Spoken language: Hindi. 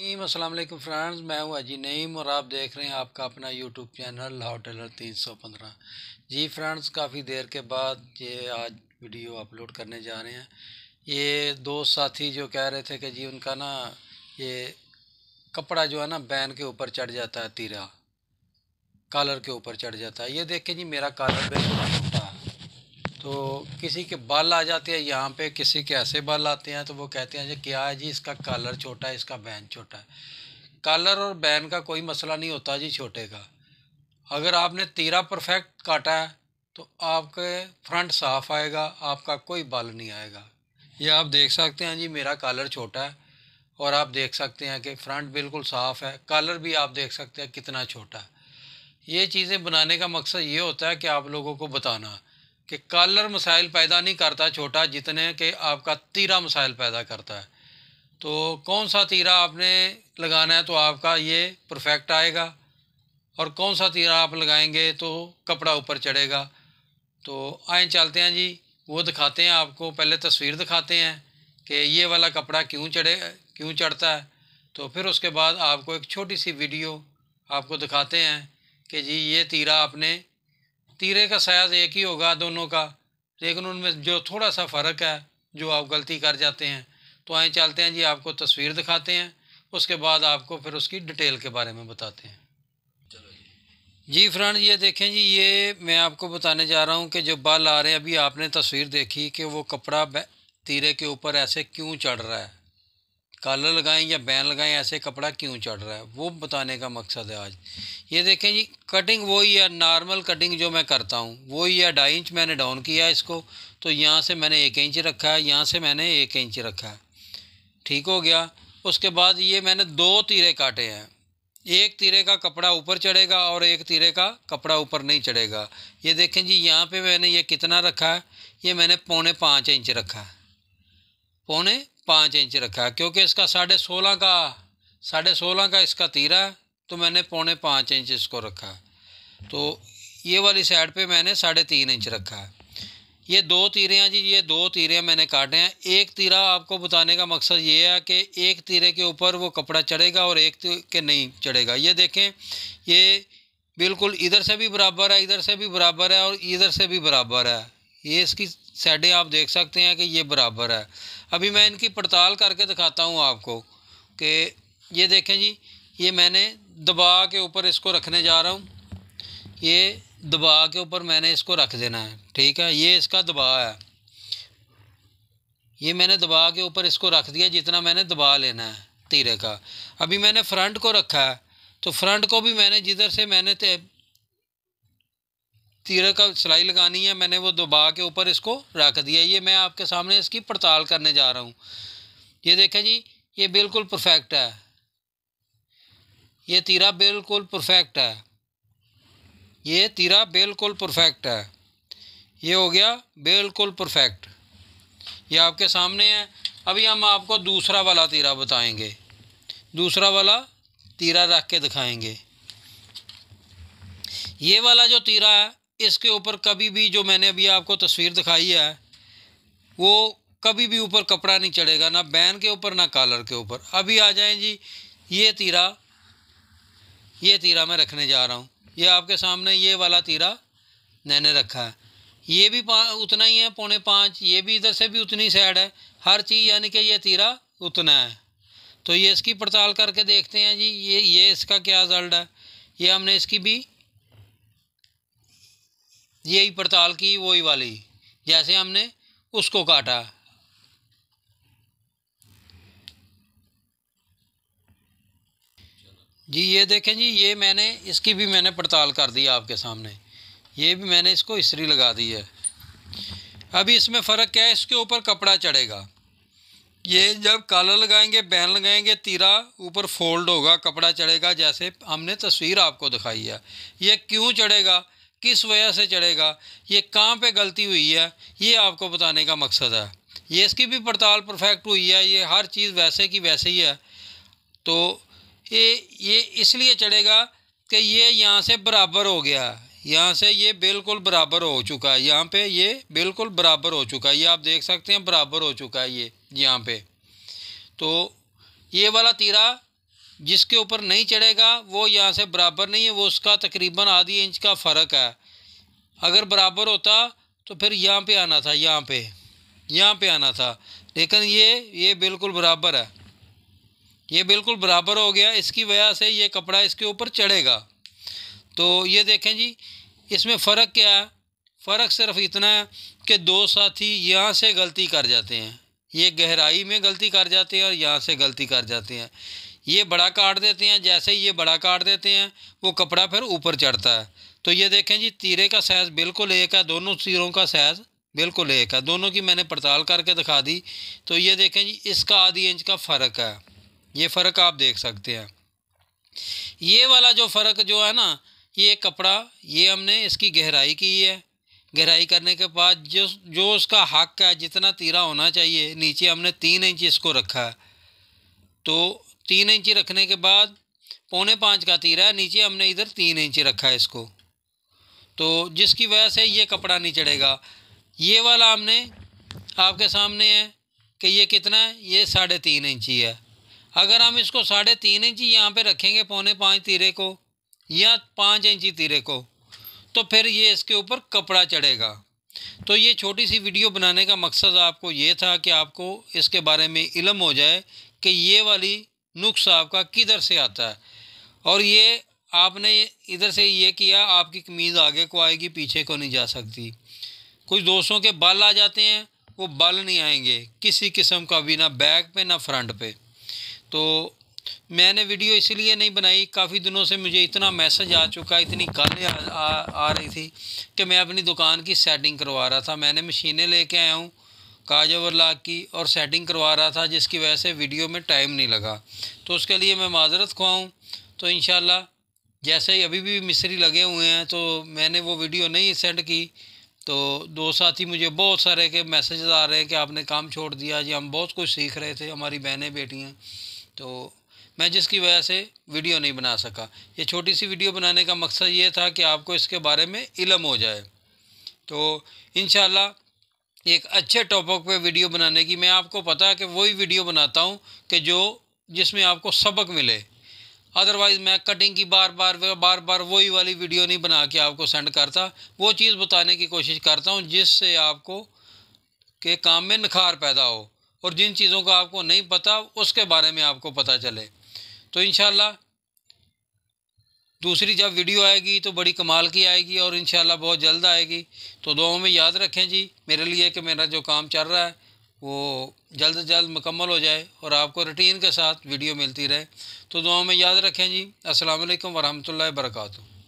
अस्सलाम असलम फ्रेंड्स मैं हूँ अजी नईम और आप देख रहे हैं आपका अपना यूट्यूब चैनल लाहौर टेलर तीन सौ पंद्रह जी फ्रेंड्स काफ़ी देर के बाद ये आज वीडियो अपलोड करने जा रहे हैं ये दो साथी जो कह रहे थे कि जी उनका ना ये कपड़ा जो है ना बैन के ऊपर चढ़ जाता है तीरा कॉलर के ऊपर चढ़ जाता है ये देख के जी मेरा कॉलर बिल्कुल तो किसी के बाल आ जाते हैं यहाँ पे किसी के ऐसे बाल आते हैं तो वो कहते हैं जी क्या है जी इसका कॉलर छोटा है इसका बैन छोटा है कॉलर और बैन का कोई मसला नहीं होता जी छोटे का अगर आपने तीरा परफेक्ट काटा है तो आपके फ्रंट साफ आएगा आपका कोई बाल नहीं आएगा ये आप देख सकते हैं जी मेरा कॉलर छोटा है और आप देख सकते हैं कि फ्रंट बिल्कुल साफ़ है कॉलर भी आप देख सकते हैं कितना छोटा है ये चीज़ें बनाने का मकसद ये होता है कि आप लोगों को बताना कि कालर मसाइल पैदा नहीं करता छोटा जितने कि आपका तीरा मसाइल पैदा करता है तो कौन सा तीरा आपने लगाना है तो आपका ये परफेक्ट आएगा और कौन सा तीरा आप लगाएंगे तो कपड़ा ऊपर चढ़ेगा तो आए चलते हैं जी वो दिखाते हैं आपको पहले तस्वीर दिखाते हैं कि ये वाला कपड़ा क्यों चढ़े क्यों चढ़ता है तो फिर उसके बाद आपको एक छोटी सी वीडियो आपको दिखाते हैं कि जी ये तीरा आपने तीरे का साइज़ एक ही होगा दोनों का लेकिन उनमें जो थोड़ा सा फ़र्क है जो आप गलती कर जाते हैं तो आए चलते हैं जी आपको तस्वीर दिखाते हैं उसके बाद आपको फिर उसकी डिटेल के बारे में बताते हैं जी फ्रेंड ये देखें जी ये मैं आपको बताने जा रहा हूँ कि जो बाल आ रहे हैं अभी आपने तस्वीर देखी कि वो कपड़ा तीरे के ऊपर ऐसे क्यों चढ़ रहा है कॉलर लगाएं या बैन लगाएं ऐसे कपड़ा क्यों चढ़ रहा है वो बताने का मकसद है आज ये देखें जी कटिंग वही है नॉर्मल कटिंग जो मैं करता हूँ वही है ढाई इंच मैंने डाउन किया इसको तो यहाँ से मैंने एक इंच रखा है यहाँ से मैंने एक इंच रखा है ठीक हो गया उसके बाद ये मैंने दो तीरे काटे हैं एक तीरे का कपड़ा ऊपर चढ़ेगा और एक तीरे का कपड़ा ऊपर नहीं चढ़ेगा ये देखें जी यहाँ पे मैंने ये कितना रखा है ये मैंने पौने पाँच इंच रखा है पौने पाँच इंच रखा है क्योंकि इसका साढ़े सोलह का साढ़े सोलह का इसका तीरा तो मैंने पौने पाँच इंच इसको रखा तो ये वाली साइड पे मैंने साढ़े तीन इंच रखा ये दो तीरे हैं जी ये दो तीरे मैंने काटे हैं एक तीरा आपको बताने का मकसद ये है कि एक तीरे के ऊपर वो कपड़ा चढ़ेगा और एक के नहीं चढ़ेगा ये देखें ये बिल्कुल इधर से भी बराबर है इधर से भी बराबर है और इधर से भी बराबर है ये इसकी साइडें आप देख सकते हैं कि ये बराबर है अभी मैं इनकी पड़ताल करके दिखाता हूँ आपको कि ये देखें जी ये मैंने दबा के ऊपर इसको रखने जा रहा हूँ ये दबा के ऊपर मैंने इसको रख देना है ठीक है ये इसका दबा है ये मैंने दबा के ऊपर इसको रख दिया जितना मैंने दबा लेना है तीरे का अभी मैंने फ्रंट को रखा है तो फ्रंट को भी मैंने जिधर से मैंने तीरा का सिलाई लगानी है मैंने वो दबा के ऊपर इसको रख दिया ये मैं आपके सामने इसकी पड़ताल करने जा रहा हूँ ये देखें जी ये बिल्कुल परफेक्ट है ये तीरा बिल्कुल परफेक्ट है ये तीरा बिल्कुल परफेक्ट है ये हो गया बिल्कुल परफेक्ट ये आपके सामने है अभी हम आपको दूसरा वाला तीरा बताएंगे दूसरा वाला तीरा रख के दिखाएंगे ये वाला जो तीरा है इसके ऊपर कभी भी जो मैंने अभी आपको तस्वीर दिखाई है वो कभी भी ऊपर कपड़ा नहीं चढ़ेगा ना बैन के ऊपर ना कॉलर के ऊपर अभी आ जाएं जी ये तीरा ये तीरा मैं रखने जा रहा हूँ ये आपके सामने ये वाला तीरा मैंने रखा है ये भी उतना ही है पौने पाँच ये भी इधर से भी उतनी साइड है हर चीज़ यानी कि ये तीरा उतना है तो ये इसकी पड़ताल करके देखते हैं जी ये ये इसका क्या रिजल्ट है ये हमने इसकी भी यही पड़ताल की वही वाली जैसे हमने उसको काटा जी ये देखें जी ये मैंने इसकी भी मैंने पड़ताल कर दी आपके सामने ये भी मैंने इसको इसरी लगा दी है अभी इसमें फ़र्क क्या है इसके ऊपर कपड़ा चढ़ेगा ये जब काला लगाएंगे बैन लगाएंगे तीरा ऊपर फोल्ड होगा कपड़ा चढ़ेगा जैसे हमने तस्वीर आपको दिखाई है ये क्यों चढ़ेगा किस वजह से चढ़ेगा ये कहाँ पे गलती हुई है ये आपको बताने का मकसद है ये इसकी भी पड़ताल परफेक्ट हुई है ये हर चीज़ वैसे की वैसे ही है तो ये ये इसलिए चढ़ेगा कि ये यहाँ से बराबर हो गया यहाँ से ये बिल्कुल बराबर हो चुका है यहाँ पे ये बिल्कुल बराबर हो चुका है ये आप देख सकते हैं बराबर हो चुका है ये यहाँ पे तो ये वाला तीरा जिसके ऊपर नहीं चढ़ेगा वो यहाँ से बराबर नहीं है वो उसका तकरीबन आधी इंच का फ़र्क है अगर बराबर होता तो फिर यहाँ पे आना था यहाँ पे यहाँ पे आना था लेकिन ये ये बिल्कुल बराबर है ये बिल्कुल बराबर हो गया इसकी वजह से ये कपड़ा इसके ऊपर चढ़ेगा तो ये देखें जी इसमें फ़र्क क्या है फ़र्क सिर्फ इतना है कि दो साथी यहाँ से गलती कर जाते हैं ये गहराई में गलती कर जाते हैं और यहाँ से गलती कर जाते हैं ये बड़ा काट देते हैं जैसे ही ये बड़ा काट देते हैं वो कपड़ा फिर ऊपर चढ़ता है तो ये देखें जी तीरे का साइज़ बिल्कुल एक है दोनों तीरों का साइज़ बिल्कुल एक है दोनों की मैंने पड़ताल करके दिखा दी तो ये देखें जी इसका आधी इंच का फ़र्क है ये फ़र्क आप देख सकते हैं ये वाला जो फ़र्क जो है ना ये कपड़ा ये हमने इसकी गहराई की है गहराई करने के बाद जो जो उसका हक है जितना तीरा होना चाहिए नीचे हमने तीन इंच इसको रखा है तो तीन इंची रखने के बाद पौने पाँच का तीरा है नीचे हमने इधर तीन इंची रखा है इसको तो जिसकी वजह से ये कपड़ा नहीं चढ़ेगा ये वाला हमने आपके सामने है कि ये कितना है ये साढ़े तीन इंची है अगर हम इसको साढ़े तीन इंची यहाँ पे रखेंगे पौने पाँच तीरे को या पाँच इंची तीरे को तो फिर ये इसके ऊपर कपड़ा चढ़ेगा तो ये छोटी सी वीडियो बनाने का मकसद आपको ये था कि आपको इसके बारे में इलम हो जाए कि ये वाली नुक्स आपका किधर से आता है और ये आपने इधर से ये किया आपकी कमीज़ आगे को आएगी पीछे को नहीं जा सकती कुछ दोस्तों के बाल आ जाते हैं वो बाल नहीं आएंगे किसी किस्म का भी ना बैक पे ना फ्रंट पे तो मैंने वीडियो इसलिए नहीं बनाई काफ़ी दिनों से मुझे इतना मैसेज आ चुका इतनी कालें आ, आ, आ रही थी कि मैं अपनी दुकान की सेटिंग करवा रहा था मैंने मशीनें लेके आया हूँ काज लाग की और सेटिंग करवा रहा था जिसकी वजह से वीडियो में टाइम नहीं लगा तो उसके लिए मैं माजरत खुआऊँ तो इन जैसे ही अभी भी मिस्त्री लगे हुए हैं तो मैंने वो वीडियो नहीं सेंड की तो दो साथी मुझे बहुत सारे के मैसेजेस आ रहे हैं कि आपने काम छोड़ दिया जी हम बहुत कुछ सीख रहे थे हमारी बहनें बेटियाँ तो मैं जिसकी वजह से वीडियो नहीं बना सका ये छोटी सी वीडियो बनाने का मकसद ये था कि आपको इसके बारे में इलम हो जाए तो इन एक अच्छे टॉपिक पे वीडियो बनाने की मैं आपको पता है कि वही वीडियो बनाता हूँ कि जो जिसमें आपको सबक मिले अदरवाइज़ मैं कटिंग की बार बार बार बार वही वाली वीडियो नहीं बना के आपको सेंड करता वो चीज़ बताने की कोशिश करता हूँ जिससे आपको के काम में निखार पैदा हो और जिन चीज़ों का आपको नहीं पता उसके बारे में आपको पता चले तो इन दूसरी जब वीडियो आएगी तो बड़ी कमाल की आएगी और इन बहुत जल्द आएगी तो दो में याद रखें जी मेरे लिए कि मेरा जो काम चल रहा है वो जल्द से जल्द मुकम्मल हो जाए और आपको रूटीन के साथ वीडियो मिलती रहे तो दुआओं में याद रखें जी असल वालेकुम वरहमतुल्लाहि